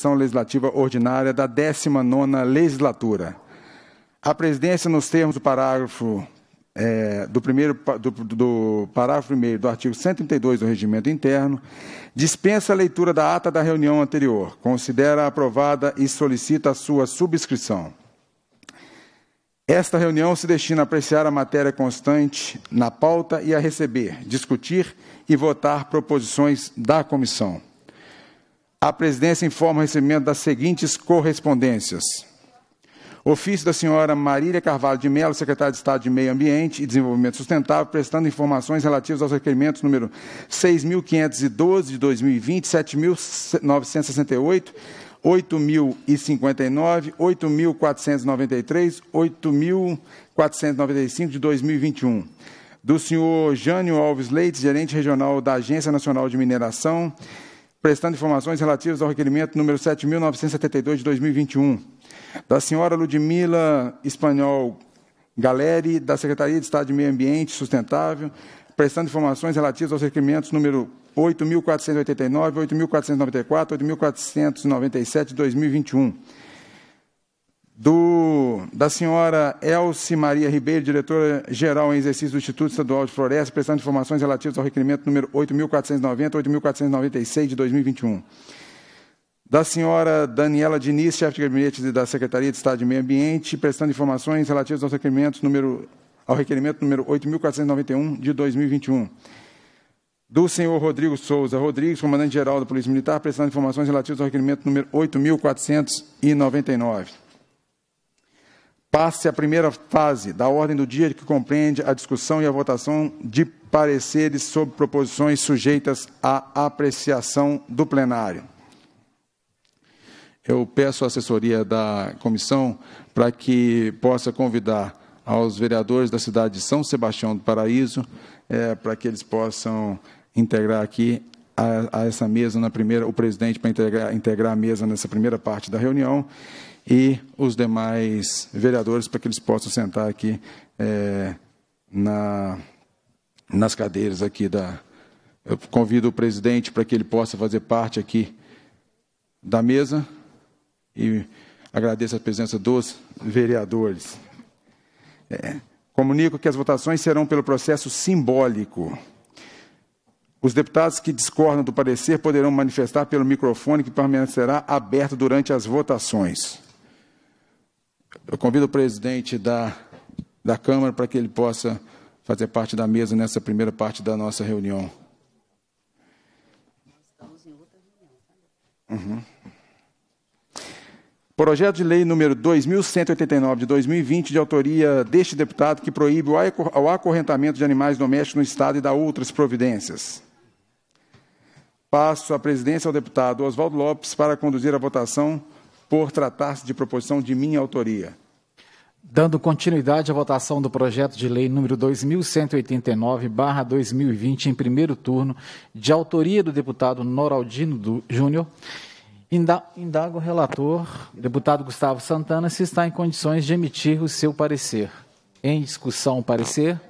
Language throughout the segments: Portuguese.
sessão legislativa ordinária da 19ª legislatura. A presidência, nos termos do parágrafo é, do, primeiro, do, do parágrafo 1 do artigo 132 do Regimento Interno, dispensa a leitura da ata da reunião anterior, considera aprovada e solicita a sua subscrição. Esta reunião se destina a apreciar a matéria constante na pauta e a receber, discutir e votar proposições da comissão. A presidência informa o recebimento das seguintes correspondências. Ofício da senhora Marília Carvalho de Mello, secretária de Estado de Meio Ambiente e Desenvolvimento Sustentável, prestando informações relativas aos requerimentos número 6.512 de 2020, 7.968, 8.059, 8.493, 8.495 de 2021 do senhor Jânio Alves Leite, gerente regional da Agência Nacional de Mineração, prestando informações relativas ao requerimento número 7.972 de 2021, da senhora Ludmila Espanhol Galeri, da Secretaria de Estado de Meio Ambiente Sustentável, prestando informações relativas aos requerimentos número 8.489, 8.494, 8.497 de 2021, do, da senhora Elci Maria Ribeiro, diretora-geral em exercício do Instituto Estadual de Floresta, prestando informações relativas ao requerimento número 8.490 8.496 de 2021. Da senhora Daniela Diniz, chefe de gabinete da Secretaria de Estado de Meio Ambiente, prestando informações relativas aos requerimentos número, ao requerimento número 8.491 de 2021 do senhor Rodrigo Souza Rodrigues, comandante-geral da Polícia Militar, prestando informações relativas ao requerimento número 8.499 passe a primeira fase da ordem do dia que compreende a discussão e a votação de pareceres sobre proposições sujeitas à apreciação do plenário. Eu peço a assessoria da comissão para que possa convidar aos vereadores da cidade de São Sebastião do Paraíso, é, para que eles possam integrar aqui a, a essa mesa na primeira, o presidente para integrar, integrar a mesa nessa primeira parte da reunião e os demais vereadores para que eles possam sentar aqui é, na, nas cadeiras aqui da. Eu convido o presidente para que ele possa fazer parte aqui da mesa e agradeço a presença dos vereadores. É, comunico que as votações serão pelo processo simbólico. Os deputados que discordam do parecer poderão manifestar pelo microfone que permanecerá aberto durante as votações. Eu convido o presidente da, da Câmara para que ele possa fazer parte da mesa nessa primeira parte da nossa reunião. Tá? Uhum. Projeto de Lei número 2189 de 2020, de autoria deste deputado, que proíbe o acorrentamento de animais domésticos no Estado e dá outras providências. Passo a presidência ao deputado Oswaldo Lopes para conduzir a votação por tratar-se de proposição de minha autoria. Dando continuidade à votação do projeto de lei número 2189/2020 em primeiro turno, de autoria do deputado Noraldino Júnior, indago o relator, deputado Gustavo Santana, se está em condições de emitir o seu parecer. Em discussão, o parecer.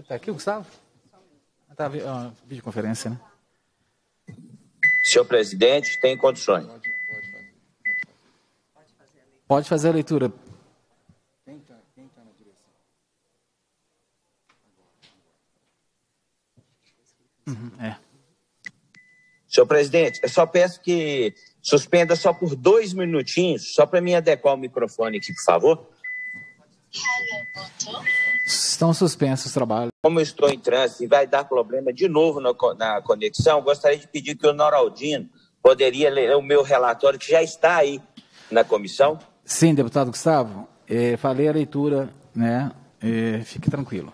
Está aqui o Gustavo? Está ah, a videoconferência, né? Senhor presidente, tem condições. Pode, fazer. a leitura. Tá, tá uhum, é. Senhor presidente, eu só peço que suspenda só por dois minutinhos, só para mim adequar o microfone aqui, por favor. Estão suspensos os trabalhos. Como eu estou em trânsito e vai dar problema de novo na, na conexão, gostaria de pedir que o Noraldino poderia ler o meu relatório, que já está aí na comissão. Sim, deputado Gustavo, é, falei a leitura, né? É, fique tranquilo.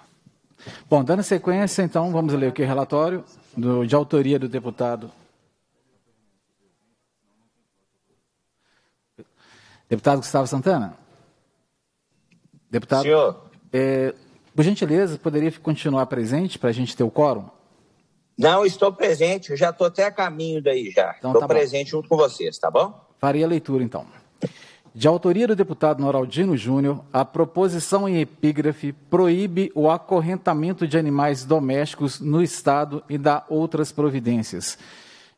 Bom, dando sequência, então, vamos ler aqui o relatório do, de autoria do deputado. Deputado Gustavo Santana. Deputado, Senhor. É, por gentileza, poderia continuar presente para a gente ter o quórum? Não, estou presente, já estou até a caminho daí já. Então, estou tá presente bom. junto com vocês, tá bom? Farei a leitura então. De autoria do deputado Noraldino Júnior, a proposição em epígrafe proíbe o acorrentamento de animais domésticos no Estado e dá outras providências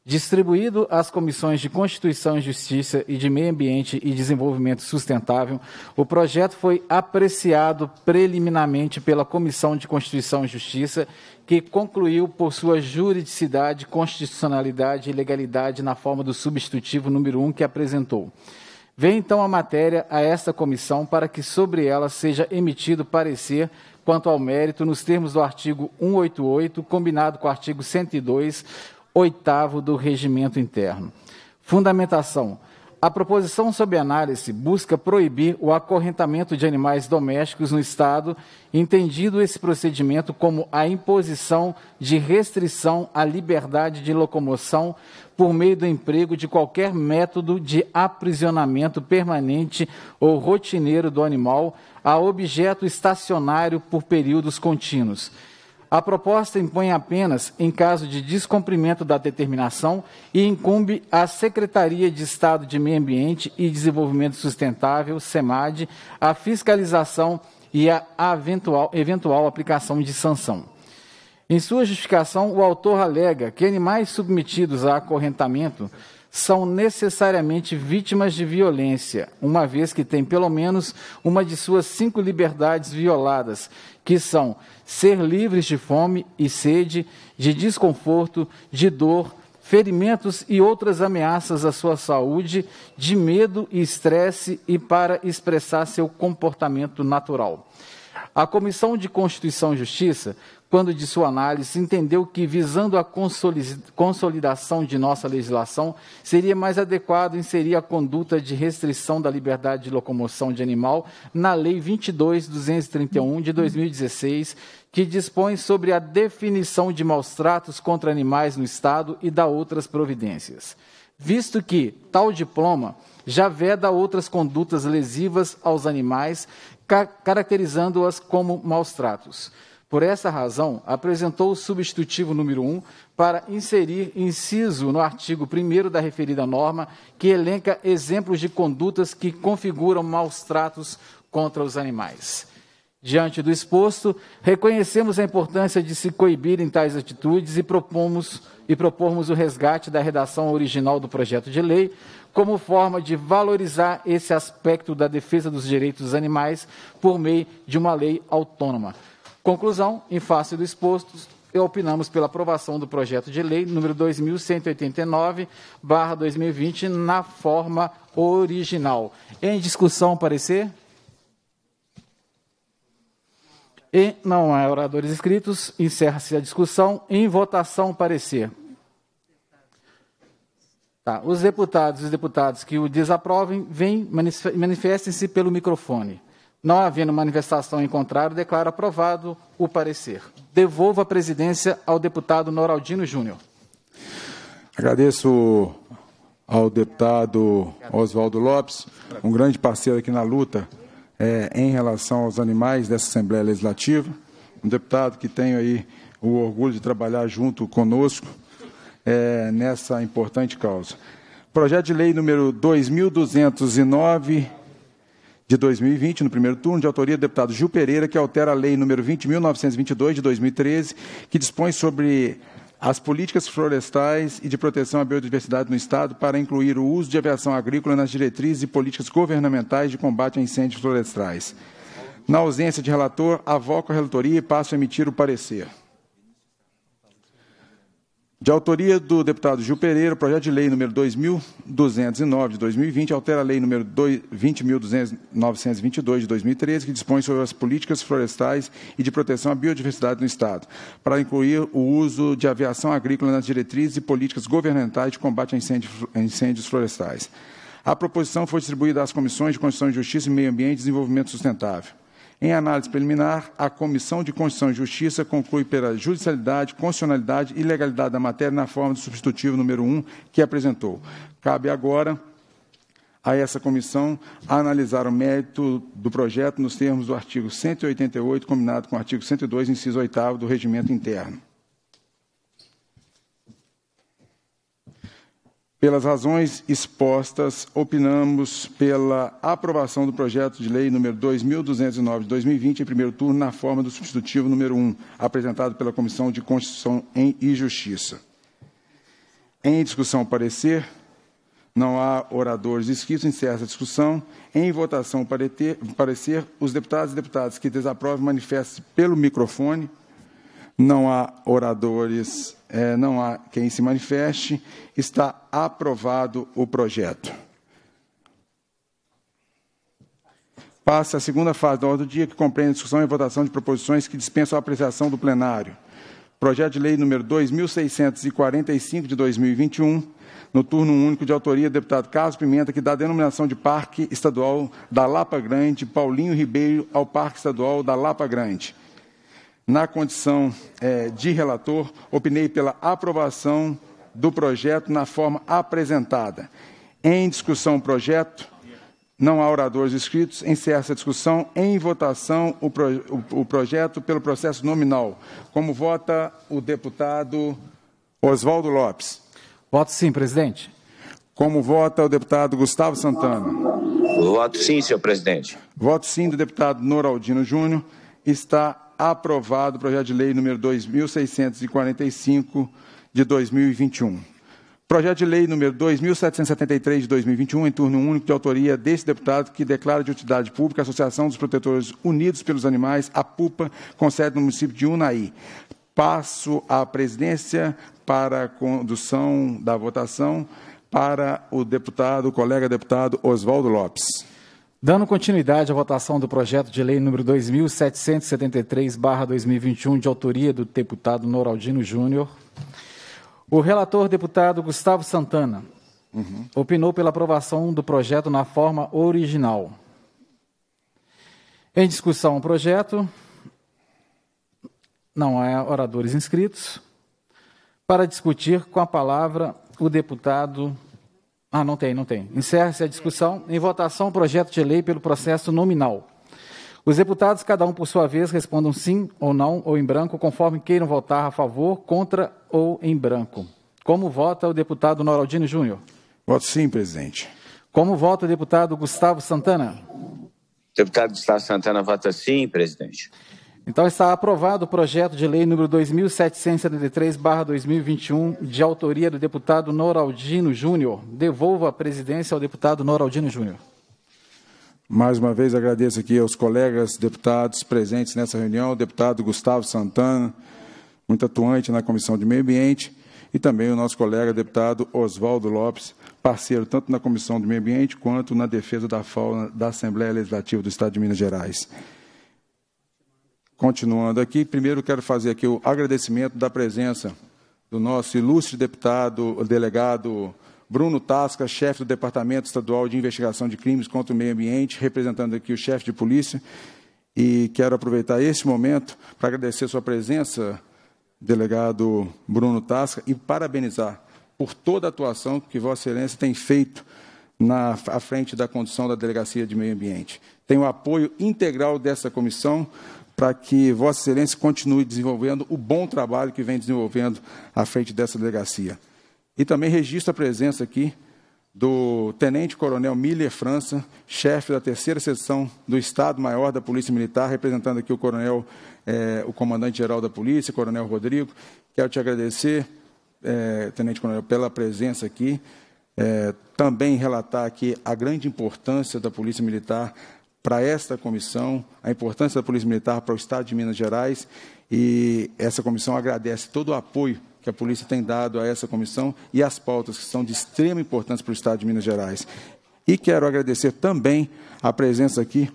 distribuído às comissões de Constituição e Justiça e de Meio Ambiente e Desenvolvimento Sustentável, o projeto foi apreciado preliminarmente pela Comissão de Constituição e Justiça, que concluiu por sua juridicidade, constitucionalidade e legalidade na forma do substitutivo número 1 que apresentou. Vem então a matéria a esta comissão para que sobre ela seja emitido parecer quanto ao mérito nos termos do artigo 188, combinado com o artigo 102 oitavo do regimento interno. Fundamentação. A proposição sob análise busca proibir o acorrentamento de animais domésticos no Estado, entendido esse procedimento como a imposição de restrição à liberdade de locomoção por meio do emprego de qualquer método de aprisionamento permanente ou rotineiro do animal a objeto estacionário por períodos contínuos. A proposta impõe apenas em caso de descumprimento da determinação e incumbe à Secretaria de Estado de Meio Ambiente e Desenvolvimento Sustentável, SEMAD, a fiscalização e a eventual, eventual aplicação de sanção. Em sua justificação, o autor alega que animais submetidos a acorrentamento são necessariamente vítimas de violência, uma vez que têm pelo menos uma de suas cinco liberdades violadas, que são ser livres de fome e sede, de desconforto, de dor, ferimentos e outras ameaças à sua saúde, de medo e estresse e para expressar seu comportamento natural. A Comissão de Constituição e Justiça quando de sua análise entendeu que, visando a consolidação de nossa legislação, seria mais adequado inserir a conduta de restrição da liberdade de locomoção de animal na Lei 22.231 de 2016, que dispõe sobre a definição de maus tratos contra animais no Estado e dá outras providências. Visto que tal diploma já veda outras condutas lesivas aos animais, ca caracterizando-as como maus tratos. Por essa razão, apresentou o substitutivo número 1 para inserir inciso no artigo 1 da referida norma, que elenca exemplos de condutas que configuram maus tratos contra os animais. Diante do exposto, reconhecemos a importância de se coibirem tais atitudes e propomos e propormos o resgate da redação original do projeto de lei, como forma de valorizar esse aspecto da defesa dos direitos dos animais por meio de uma lei autônoma. Conclusão, em face do exposto, opinamos pela aprovação do projeto de lei número 2189/2020 na forma original. Em discussão, parecer? E não há oradores inscritos, encerra-se a discussão. Em votação, parecer. Tá. Os deputados e os deputados que o desaprovem, manifestem-se pelo microfone. Não havendo manifestação em contrário, declaro aprovado o parecer. Devolvo a presidência ao deputado Noraldino Júnior. Agradeço ao deputado Oswaldo Lopes, um grande parceiro aqui na luta é, em relação aos animais dessa Assembleia Legislativa, um deputado que tenho aí o orgulho de trabalhar junto conosco é, nessa importante causa. Projeto de lei número 2209 de 2020, no primeiro turno, de autoria do deputado Gil Pereira, que altera a Lei nº 20.922, de 2013, que dispõe sobre as políticas florestais e de proteção à biodiversidade no Estado para incluir o uso de aviação agrícola nas diretrizes e políticas governamentais de combate a incêndios florestais. Na ausência de relator, avoco a relatoria e passo a emitir o parecer. De autoria do deputado Gil Pereira, o projeto de lei número 2209 de 2020 altera a lei número 20.922 de 2013, que dispõe sobre as políticas florestais e de proteção à biodiversidade no Estado, para incluir o uso de aviação agrícola nas diretrizes e políticas governamentais de combate a incêndios, florestais. A proposição foi distribuída às comissões de Constituição e Justiça e Meio Ambiente e Desenvolvimento Sustentável. Em análise preliminar, a Comissão de Constituição e Justiça conclui pela judicialidade, constitucionalidade e legalidade da matéria na forma do substitutivo número 1 que apresentou. Cabe agora a essa comissão analisar o mérito do projeto nos termos do artigo 188, combinado com o artigo 102, inciso 8 do Regimento Interno. Pelas razões expostas, opinamos pela aprovação do projeto de lei número 2209 de 2020 em primeiro turno na forma do substitutivo número 1, apresentado pela Comissão de Constituição e Justiça. Em discussão parecer, não há oradores inscritos, encerra essa discussão. Em votação parecer, os deputados e deputadas que desaprovem manifestem pelo microfone. Não há oradores é, não há quem se manifeste, está aprovado o projeto. Passa a segunda fase da ordem do dia, que compreende discussão e votação de proposições que dispensam a apreciação do plenário. Projeto de Lei número 2645 de 2021, no turno único de autoria do deputado Carlos Pimenta, que dá a denominação de Parque Estadual da Lapa Grande, Paulinho Ribeiro, ao Parque Estadual da Lapa Grande. Na condição é, de relator, opinei pela aprovação do projeto na forma apresentada. Em discussão o projeto, não há oradores inscritos. Encerra essa discussão. Em votação, o, pro, o, o projeto pelo processo nominal. Como vota o deputado Oswaldo Lopes? Voto sim, presidente. Como vota o deputado Gustavo Santana? Voto sim, senhor presidente. Voto sim do deputado Noraldino Júnior. Está aprovado o projeto de lei número 2645 de 2021. Projeto de lei número 2773 de 2021, em turno único de autoria deste deputado, que declara de utilidade pública a Associação dos Protetores Unidos pelos Animais, a PUPA, com sede no município de Unai. Passo a presidência para a condução da votação para o deputado, o colega deputado Oswaldo Lopes. Dando continuidade à votação do projeto de lei número 2773/2021 de autoria do deputado Noraldino Júnior, o relator deputado Gustavo Santana uhum. opinou pela aprovação do projeto na forma original. Em discussão o projeto, não há oradores inscritos. Para discutir com a palavra o deputado ah, não tem, não tem. Encerra-se a discussão. Em votação, projeto de lei pelo processo nominal. Os deputados, cada um por sua vez, respondam sim ou não ou em branco, conforme queiram votar a favor, contra ou em branco. Como vota o deputado Noraldino Júnior? Voto sim, presidente. Como vota o deputado Gustavo Santana? Deputado Gustavo Santana vota sim, presidente. Então está aprovado o projeto de lei número 2773/2021, de autoria do deputado Noraldino Júnior. Devolvo a presidência ao deputado Noraldino Júnior. Mais uma vez agradeço aqui aos colegas deputados presentes nessa reunião, o deputado Gustavo Santana, muito atuante na Comissão de Meio Ambiente, e também o nosso colega deputado Oswaldo Lopes, parceiro tanto na Comissão de Meio Ambiente quanto na defesa da fauna da Assembleia Legislativa do Estado de Minas Gerais. Continuando aqui, primeiro quero fazer aqui o agradecimento da presença do nosso ilustre deputado, delegado Bruno Tasca, chefe do Departamento Estadual de Investigação de Crimes contra o Meio Ambiente, representando aqui o chefe de polícia. E quero aproveitar este momento para agradecer sua presença, delegado Bruno Tasca, e parabenizar por toda a atuação que Vossa Excelência tem feito na, à frente da condução da Delegacia de Meio Ambiente. Tem o apoio integral dessa comissão, para que Vossa Excelência continue desenvolvendo o bom trabalho que vem desenvolvendo à frente dessa delegacia. E também registro a presença aqui do Tenente Coronel Miller França, chefe da terceira seção do Estado-Maior da Polícia Militar, representando aqui o Coronel, eh, o Comandante-Geral da Polícia, Coronel Rodrigo. Quero te agradecer, eh, Tenente Coronel, pela presença aqui. Eh, também relatar aqui a grande importância da Polícia Militar para esta comissão, a importância da Polícia Militar para o Estado de Minas Gerais e essa comissão agradece todo o apoio que a polícia tem dado a essa comissão e as pautas que são de extrema importância para o Estado de Minas Gerais. E quero agradecer também a presença aqui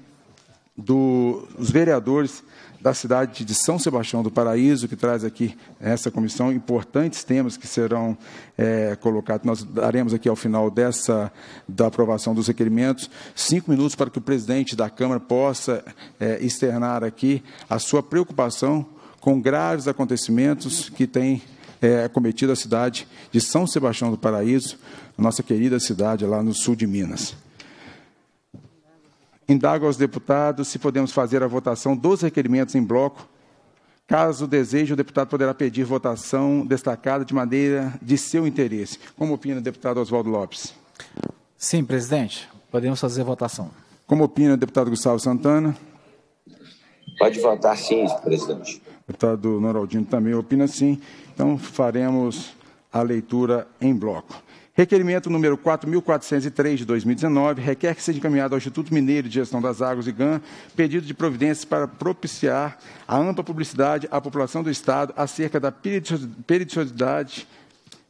dos vereadores da cidade de São Sebastião do Paraíso, que traz aqui essa comissão importantes temas que serão é, colocados. Nós daremos aqui ao final dessa da aprovação dos requerimentos cinco minutos para que o presidente da Câmara possa é, externar aqui a sua preocupação com graves acontecimentos que têm é, cometido a cidade de São Sebastião do Paraíso, nossa querida cidade lá no sul de Minas. Indago aos deputados se podemos fazer a votação dos requerimentos em bloco. Caso deseje, o deputado poderá pedir votação destacada de maneira de seu interesse. Como opina o deputado Oswaldo Lopes? Sim, presidente. Podemos fazer votação. Como opina o deputado Gustavo Santana? Pode votar sim, presidente. O deputado Noraldino também opina sim. Então, faremos a leitura em bloco. Requerimento número 4.403 de 2019 requer que seja encaminhado ao Instituto Mineiro de Gestão das Águas, Gan pedido de providências para propiciar a ampla publicidade à população do Estado acerca da periodicidade,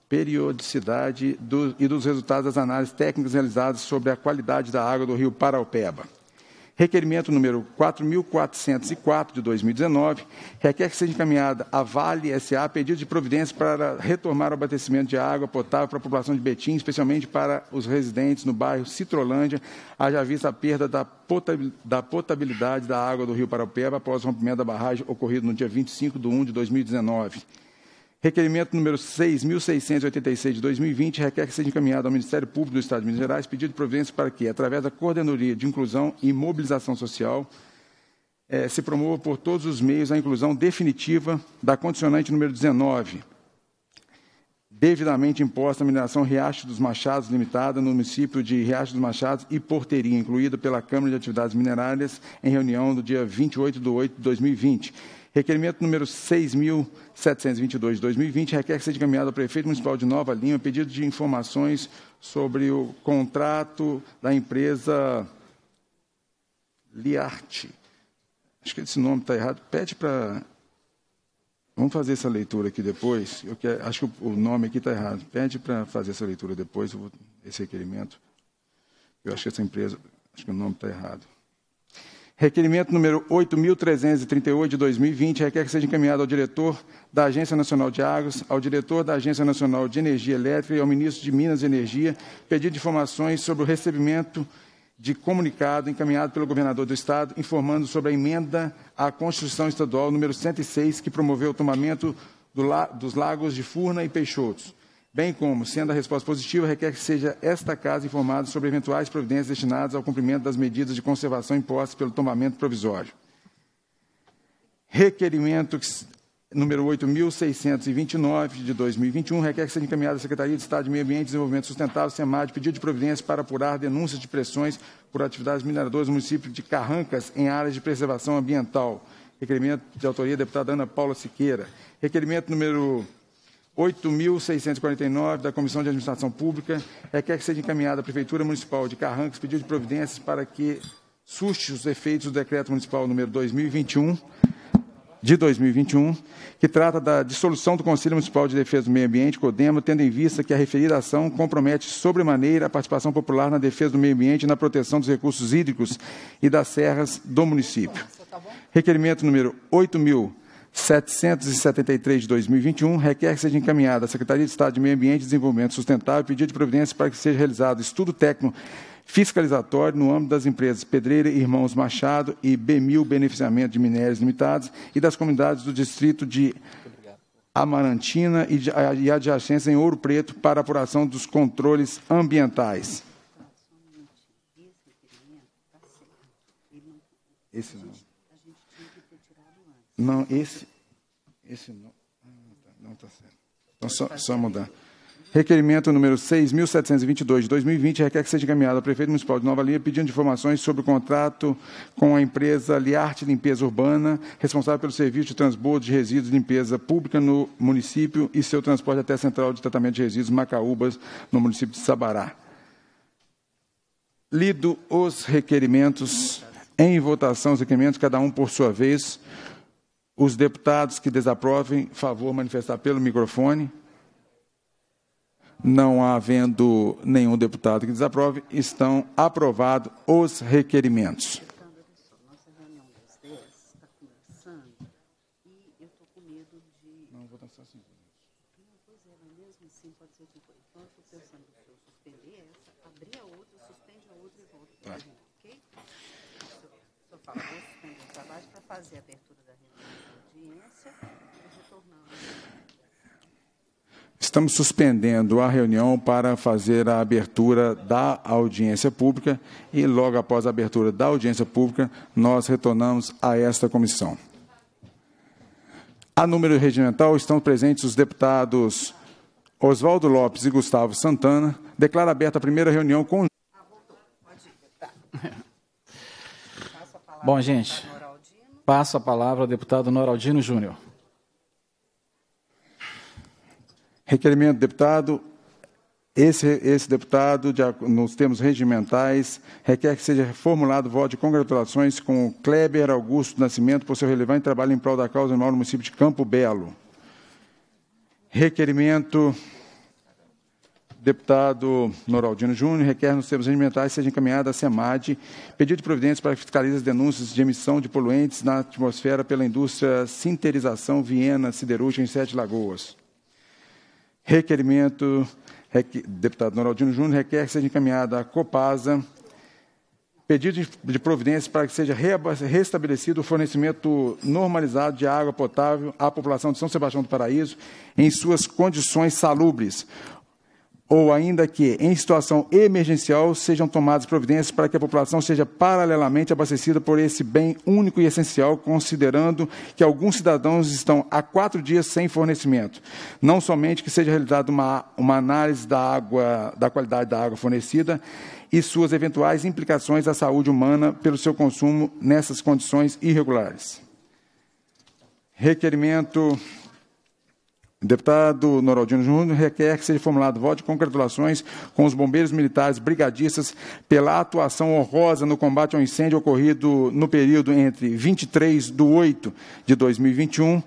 periodicidade do, e dos resultados das análises técnicas realizadas sobre a qualidade da água do rio Paraupeba. Requerimento número 4.404 de 2019 requer que seja encaminhada à Vale SA pedido de providência para retomar o abastecimento de água potável para a população de Betim, especialmente para os residentes no bairro Citrolândia, haja vista a perda da potabilidade da água do rio Paraupeba após o rompimento da barragem ocorrido no dia 25 de 1 de 2019. Requerimento número 6.686 de 2020 requer que seja encaminhado ao Ministério Público do Estado de Minas Gerais pedido de providência para que, através da Coordenadoria de Inclusão e Mobilização Social, eh, se promova por todos os meios a inclusão definitiva da condicionante número 19, devidamente imposta a mineração Riacho dos Machados Limitada no município de Riacho dos Machados e Porteirinha, incluída pela Câmara de Atividades Minerárias em reunião do dia 28 de 8 de 2020 Requerimento número 6.722 de 2020 requer que seja encaminhado ao prefeito municipal de Nova Lima pedido de informações sobre o contrato da empresa Liarte. Acho que esse nome está errado. Pede para. Vamos fazer essa leitura aqui depois. Eu quero... Acho que o nome aqui está errado. Pede para fazer essa leitura depois, vou... esse requerimento. Eu acho que essa empresa. Acho que o nome está errado. Requerimento número 8.338 de 2020 requer que seja encaminhado ao diretor da Agência Nacional de Águas, ao diretor da Agência Nacional de Energia Elétrica e ao ministro de Minas e Energia pedido de informações sobre o recebimento de comunicado encaminhado pelo governador do Estado, informando sobre a emenda à Constituição Estadual número 106, que promoveu o tomamento do la dos lagos de Furna e Peixotos bem como, sendo a resposta positiva, requer que seja esta Casa informada sobre eventuais providências destinadas ao cumprimento das medidas de conservação impostas pelo tombamento provisório. Requerimento número 8.629 de 2021 requer que seja encaminhada à Secretaria de Estado de Meio Ambiente e Desenvolvimento Sustentável, SEMAD, pedido de providência para apurar denúncias de pressões por atividades mineradoras no município de Carrancas em áreas de preservação ambiental. Requerimento de autoria da deputada Ana Paula Siqueira. Requerimento número 8.649 da Comissão de Administração Pública requer é, que seja encaminhada à Prefeitura Municipal de Carrancos pedido de providências para que suste os efeitos do Decreto Municipal número 2021, de 2021, que trata da dissolução do Conselho Municipal de Defesa do Meio Ambiente, CODEMA, tendo em vista que a referida ação compromete sobremaneira a participação popular na defesa do meio ambiente e na proteção dos recursos hídricos e das serras do município. Tá Requerimento número 8.000. 773 de 2021 requer que seja encaminhada à Secretaria de Estado de Meio Ambiente e Desenvolvimento Sustentável pedido de providência para que seja realizado estudo técnico fiscalizatório no âmbito das empresas Pedreira Irmãos Machado e B1000 Beneficiamento de Minérios Limitados e das comunidades do distrito de Amarantina e adjacência em Ouro Preto para apuração dos controles ambientais. Esse não. Não, esse, esse não. Ah, tá. Não está certo. Então, só, tá só mudar. Requerimento número 6.722 de 2020 requer que seja encaminhado ao prefeito municipal de Nova Linha pedindo informações sobre o contrato com a empresa Liarte Limpeza Urbana, responsável pelo serviço de transbordo de resíduos de limpeza pública no município e seu transporte até a central de tratamento de resíduos Macaúbas, no município de Sabará. Lido os requerimentos, em votação os requerimentos, cada um por sua vez. Os deputados que desaprovem, favor manifestar pelo microfone. Não havendo nenhum deputado que desaprove, estão aprovados os requerimentos. Estamos suspendendo a reunião para fazer a abertura da audiência pública e, logo após a abertura da audiência pública, nós retornamos a esta comissão. A número regimental estão presentes os deputados Oswaldo Lopes e Gustavo Santana. Declara aberta a primeira reunião com. Bom, gente, passo a palavra ao deputado Noraldino Júnior. Requerimento deputado. Esse, esse deputado, de, nos termos regimentais, requer que seja formulado voto de congratulações com o Kleber Augusto Nascimento por seu relevante trabalho em prol da causa animal no município de Campo Belo. Requerimento deputado Noraldino Júnior requer nos termos regimentais seja encaminhada à SEMAD pedido de providências para que fiscalize as denúncias de emissão de poluentes na atmosfera pela indústria Sinterização Viena Siderúrgica em Sete Lagoas. Requerimento, deputado Noraldino Júnior, requer que seja encaminhada à Copasa pedido de providência para que seja restabelecido o fornecimento normalizado de água potável à população de São Sebastião do Paraíso em suas condições salubres, ou ainda que, em situação emergencial, sejam tomadas providências para que a população seja paralelamente abastecida por esse bem único e essencial, considerando que alguns cidadãos estão há quatro dias sem fornecimento. Não somente que seja realizada uma, uma análise da água, da qualidade da água fornecida e suas eventuais implicações à saúde humana pelo seu consumo nessas condições irregulares. Requerimento Deputado Noraldino Júnior requer que seja formulado voto de congratulações com os bombeiros militares brigadistas pela atuação honrosa no combate ao incêndio ocorrido no período entre 23 de 8 de 2021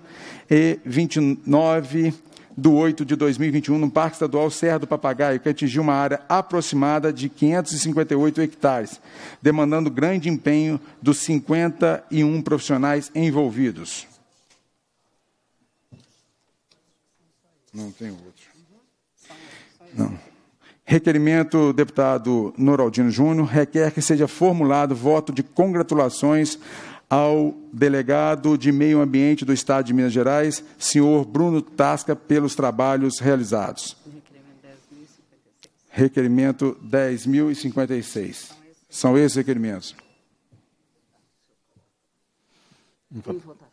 e 29 do 8 de 2021 no Parque Estadual Serra do Papagaio, que atingiu uma área aproximada de 558 hectares, demandando grande empenho dos 51 profissionais envolvidos. Não tem outro. Não. Requerimento, deputado Noraldino Júnior, requer que seja formulado voto de congratulações ao delegado de Meio Ambiente do Estado de Minas Gerais, senhor Bruno Tasca, pelos trabalhos realizados. Requerimento 10.056. São esses requerimentos. Em votação.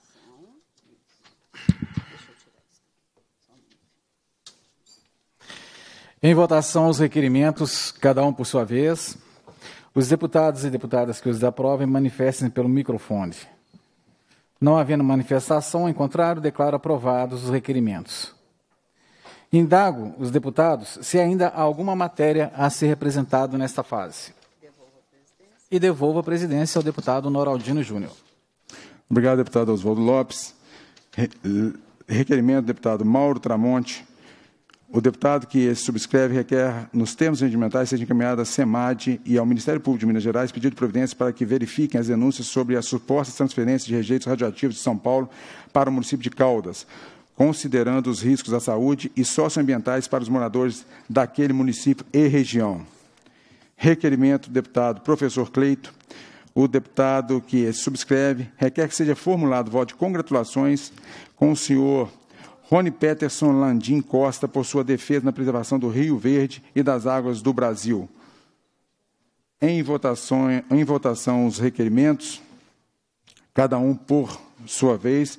Em votação os requerimentos, cada um por sua vez. Os deputados e deputadas que os aprovem manifestem pelo microfone. Não havendo manifestação, em contrário, declaro aprovados os requerimentos. Indago os deputados se ainda há alguma matéria a ser representada nesta fase. E devolvo a presidência ao deputado Noraldino Júnior. Obrigado, deputado Oswaldo Lopes. Eh, requerimento, deputado Mauro Tramonte o deputado que subscreve requer, nos termos regimentais, seja encaminhado à SEMAD e ao Ministério Público de Minas Gerais pedido de providência para que verifiquem as denúncias sobre as supostas transferências de rejeitos radioativos de São Paulo para o município de Caldas, considerando os riscos à saúde e socioambientais para os moradores daquele município e região. Requerimento deputado professor Cleito. O deputado que subscreve requer que seja formulado voto de congratulações com o senhor Rony Peterson Landim Costa, por sua defesa na preservação do Rio Verde e das águas do Brasil. Em votação, em votação os requerimentos, cada um por sua vez.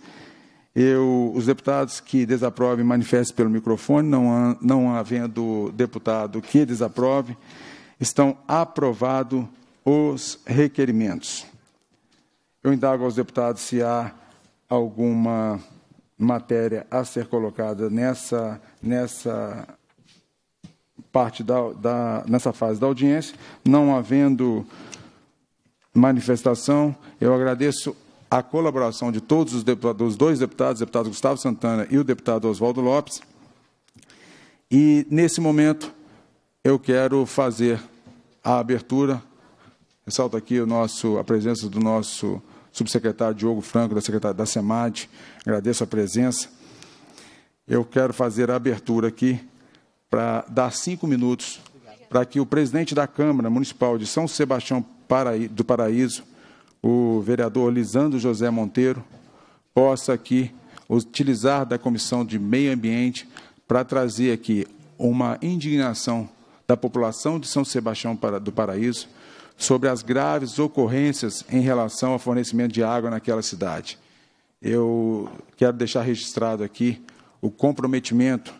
Eu, os deputados que desaprovem, manifestem pelo microfone, não, não havendo deputado que desaprove, estão aprovados os requerimentos. Eu indago aos deputados se há alguma matéria a ser colocada nessa, nessa parte da, da nessa fase da audiência, não havendo manifestação, eu agradeço a colaboração de todos os deputados, dos dois deputados, o deputado Gustavo Santana e o deputado Oswaldo Lopes. E nesse momento eu quero fazer a abertura. Ressalto aqui o nosso, a presença do nosso subsecretário Diogo Franco, da secretária da SEMAD, agradeço a presença. Eu quero fazer a abertura aqui para dar cinco minutos para que o presidente da Câmara Municipal de São Sebastião do Paraíso, o vereador Lisandro José Monteiro, possa aqui utilizar da Comissão de Meio Ambiente para trazer aqui uma indignação da população de São Sebastião do Paraíso sobre as graves ocorrências em relação ao fornecimento de água naquela cidade. Eu quero deixar registrado aqui o comprometimento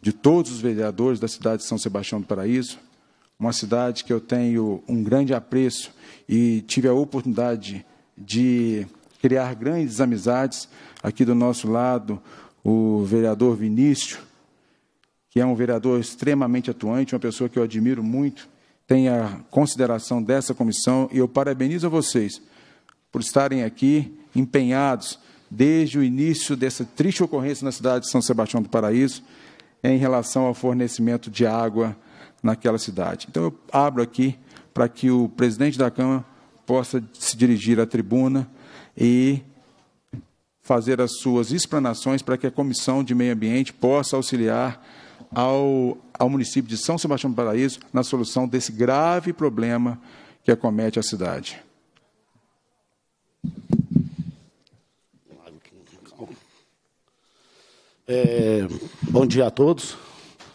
de todos os vereadores da cidade de São Sebastião do Paraíso, uma cidade que eu tenho um grande apreço e tive a oportunidade de criar grandes amizades aqui do nosso lado, o vereador Vinícius, que é um vereador extremamente atuante, uma pessoa que eu admiro muito, tem a consideração dessa comissão e eu parabenizo a vocês por estarem aqui empenhados desde o início dessa triste ocorrência na cidade de São Sebastião do Paraíso em relação ao fornecimento de água naquela cidade. Então eu abro aqui para que o presidente da Câmara possa se dirigir à tribuna e fazer as suas explanações para que a Comissão de Meio Ambiente possa auxiliar ao, ao município de São Sebastião do Paraíso na solução desse grave problema que acomete a cidade. É, bom dia a todos.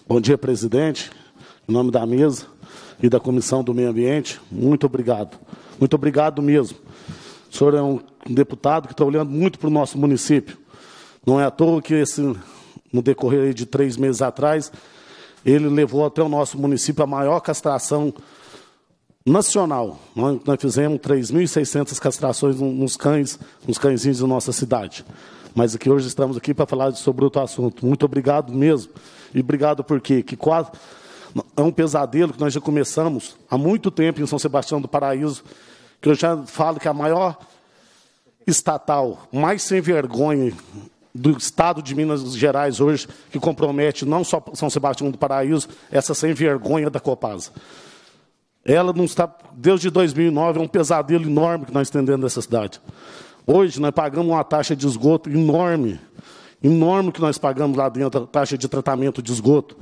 Bom dia, presidente. Em nome da mesa e da Comissão do Meio Ambiente, muito obrigado. Muito obrigado mesmo. O senhor é um deputado que está olhando muito para o nosso município. Não é à toa que esse no decorrer de três meses atrás, ele levou até o nosso município a maior castração nacional. Nós, nós fizemos 3.600 castrações nos cães, nos cãezinhos da nossa cidade. Mas aqui hoje estamos aqui para falar sobre outro assunto. Muito obrigado mesmo. E obrigado por quê? Que quase é um pesadelo que nós já começamos há muito tempo em São Sebastião do Paraíso, que eu já falo que é a maior estatal mais sem vergonha do Estado de Minas Gerais hoje, que compromete não só São Sebastião do Paraíso, essa sem vergonha da Copasa. Ela não está, desde 2009, é um pesadelo enorme que nós estendendo dentro dessa cidade. Hoje, nós pagamos uma taxa de esgoto enorme, enorme que nós pagamos lá dentro, a taxa de tratamento de esgoto,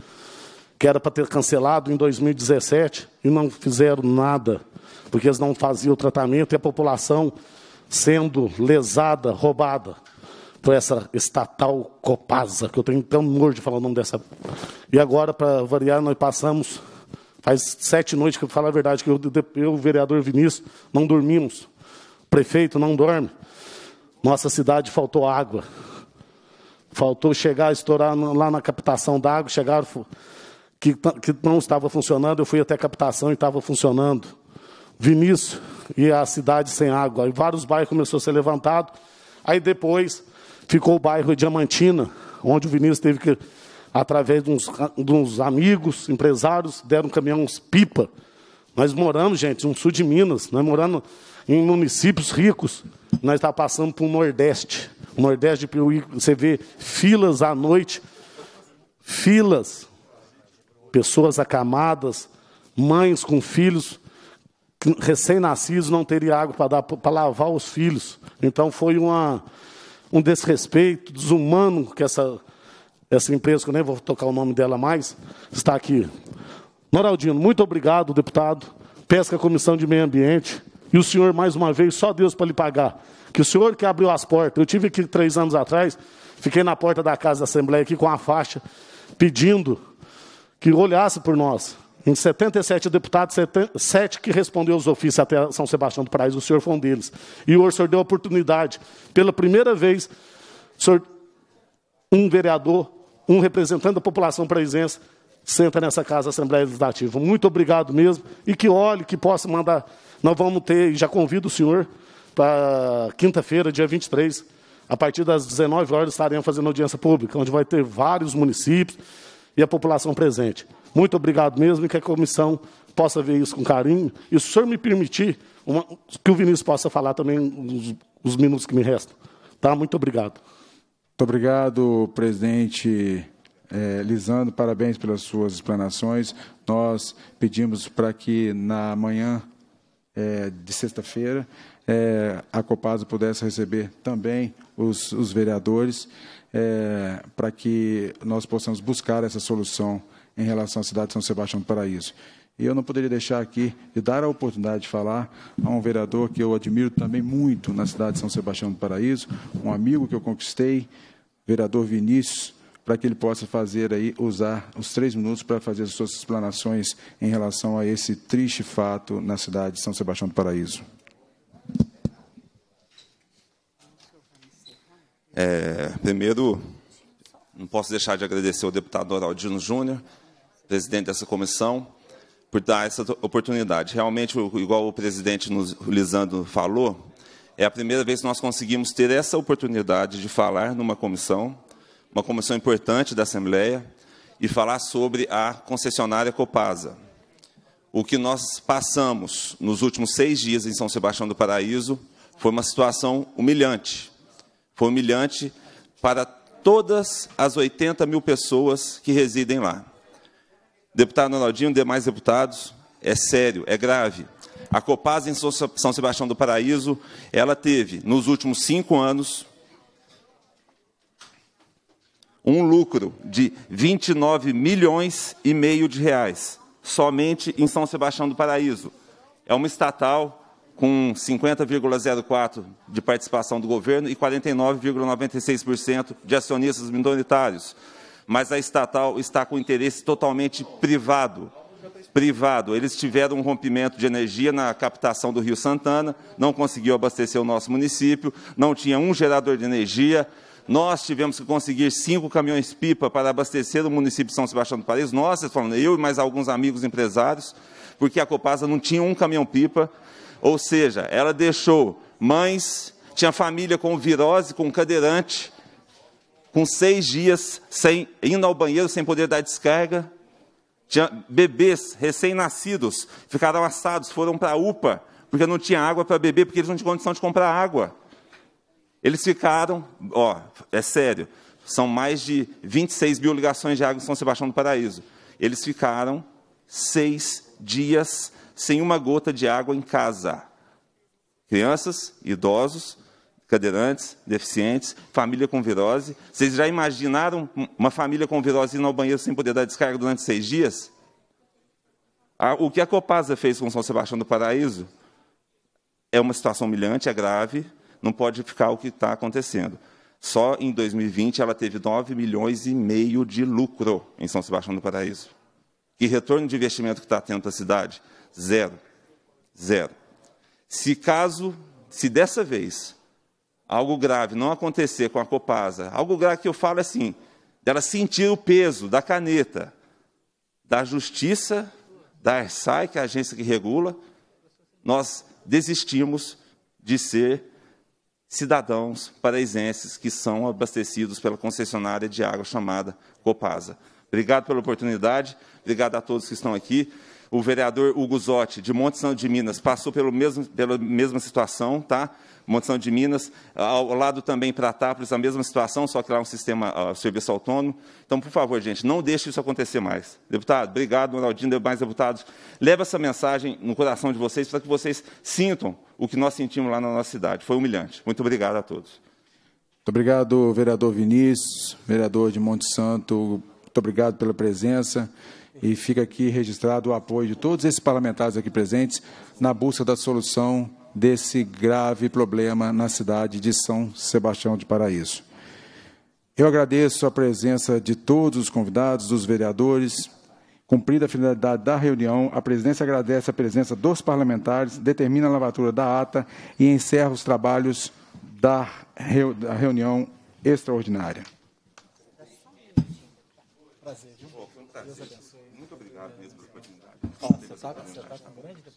que era para ter cancelado em 2017, e não fizeram nada, porque eles não faziam o tratamento e a população sendo lesada, roubada por essa estatal Copasa, que eu tenho tão amor de falar o nome dessa. E agora, para variar, nós passamos, faz sete noites que eu falo a verdade, que eu, eu o vereador Vinícius, não dormimos. O prefeito não dorme. Nossa cidade faltou água. Faltou chegar, estourar lá na captação da água, chegaram que, que não estava funcionando, eu fui até a captação e estava funcionando. Vinícius e a cidade sem água. vários bairros começou a ser levantado. Aí depois ficou o bairro Diamantina, onde o Vinícius teve que, através de uns, de uns amigos, empresários, deram um caminhão uns pipa. Nós moramos, gente, no sul de Minas, nós moramos em municípios ricos, nós está passando para o Nordeste. O Nordeste de Piuí, você vê filas à noite, filas, pessoas acamadas, mães com filhos recém-nascidos não teria água para lavar os filhos. Então foi uma um desrespeito desumano que essa, essa empresa, que eu nem vou tocar o nome dela mais, está aqui. Noraldino, muito obrigado, deputado. Pesca Comissão de Meio Ambiente. E o senhor, mais uma vez, só Deus para lhe pagar. Que o senhor que abriu as portas. Eu tive aqui três anos atrás, fiquei na porta da Casa da Assembleia aqui com a faixa, pedindo que olhasse por nós. Uns 77 deputados, 7 que respondeu os ofícios até São Sebastião do Paraíso, o senhor foi um deles. E o senhor deu a oportunidade, pela primeira vez, senhor, um vereador, um representante da população presença, senta nessa casa Assembleia Legislativa. Muito obrigado mesmo. E que olhe, que possa mandar. Nós vamos ter, e já convido o senhor para quinta-feira, dia 23, a partir das 19 horas, estaremos fazendo audiência pública, onde vai ter vários municípios e a população presente. Muito obrigado mesmo e que a comissão possa ver isso com carinho. E se o senhor me permitir, uma, que o Vinícius possa falar também os, os, minutos que me restam. Tá? Muito obrigado. Muito obrigado, presidente é, Lisando. Parabéns pelas suas explanações. Nós pedimos para que na manhã é, de sexta-feira é, a Copasa pudesse receber também os, os vereadores é, para que nós possamos buscar essa solução em relação à cidade de São Sebastião do Paraíso. E eu não poderia deixar aqui de dar a oportunidade de falar a um vereador que eu admiro também muito na cidade de São Sebastião do Paraíso, um amigo que eu conquistei, vereador Vinícius, para que ele possa fazer aí, usar os três minutos para fazer as suas explanações em relação a esse triste fato na cidade de São Sebastião do Paraíso. É, primeiro, não posso deixar de agradecer ao deputado Oraldino Júnior, presidente dessa comissão, por dar essa oportunidade. Realmente, igual o presidente nos, o Lisandro falou, é a primeira vez que nós conseguimos ter essa oportunidade de falar numa comissão, uma comissão importante da Assembleia, e falar sobre a concessionária Copasa. O que nós passamos nos últimos seis dias em São Sebastião do Paraíso foi uma situação humilhante. Foi humilhante para todas as 80 mil pessoas que residem lá. Deputado Ronaldinho, demais deputados, é sério, é grave. A Copasa em São Sebastião do Paraíso, ela teve, nos últimos cinco anos, um lucro de 29 milhões e meio de reais, somente em São Sebastião do Paraíso. É uma estatal com 50,04% de participação do governo e 49,96% de acionistas minoritários mas a estatal está com interesse totalmente privado. Privado. Eles tiveram um rompimento de energia na captação do Rio Santana, não conseguiu abastecer o nosso município, não tinha um gerador de energia. Nós tivemos que conseguir cinco caminhões-pipa para abastecer o município de São Sebastião do Paris. Nós, falando eu e mais alguns amigos empresários, porque a Copasa não tinha um caminhão-pipa. Ou seja, ela deixou mães, tinha família com virose, com cadeirante, com seis dias sem indo ao banheiro, sem poder dar descarga. Bebês recém-nascidos ficaram assados, foram para a UPA, porque não tinha água para beber, porque eles não tinham condição de comprar água. Eles ficaram, ó, é sério, são mais de 26 mil ligações de água em São Sebastião do Paraíso. Eles ficaram seis dias sem uma gota de água em casa. Crianças, idosos, cadeirantes, deficientes, família com virose. Vocês já imaginaram uma família com virose indo ao banheiro sem poder dar descarga durante seis dias? O que a Copasa fez com São Sebastião do Paraíso é uma situação humilhante, é grave, não pode ficar o que está acontecendo. Só em 2020 ela teve 9 milhões e meio de lucro em São Sebastião do Paraíso. E retorno de investimento que está tendo a cidade? Zero. Zero. Se caso, se dessa vez algo grave não acontecer com a Copasa, algo grave que eu falo é assim, dela sentir o peso da caneta, da justiça, da ERSAI, que é a agência que regula, nós desistimos de ser cidadãos paraisenses que são abastecidos pela concessionária de água chamada Copasa. Obrigado pela oportunidade, obrigado a todos que estão aqui. O vereador Hugo Zotti, de Monte Santo de Minas, passou pelo mesmo, pela mesma situação, tá? Monte Santo de Minas, ao lado também para Tápolis, a mesma situação, só que lá é um sistema, uh, serviço autônomo. Então, por favor, gente, não deixe isso acontecer mais. Deputado, obrigado, Ronaldinho, demais deputados. Leve essa mensagem no coração de vocês para que vocês sintam o que nós sentimos lá na nossa cidade. Foi humilhante. Muito obrigado a todos. Muito obrigado, vereador Vinícius, vereador de Monte Santo. Muito obrigado pela presença. E fica aqui registrado o apoio de todos esses parlamentares aqui presentes na busca da solução desse grave problema na cidade de São Sebastião de Paraíso. Eu agradeço a presença de todos os convidados, dos vereadores. Cumprida a finalidade da reunião, a presidência agradece a presença dos parlamentares, determina a lavatura da ata e encerra os trabalhos da, reunião extraordinária. Prazer. Foi um prazer. Nossa, tá, você tá com grande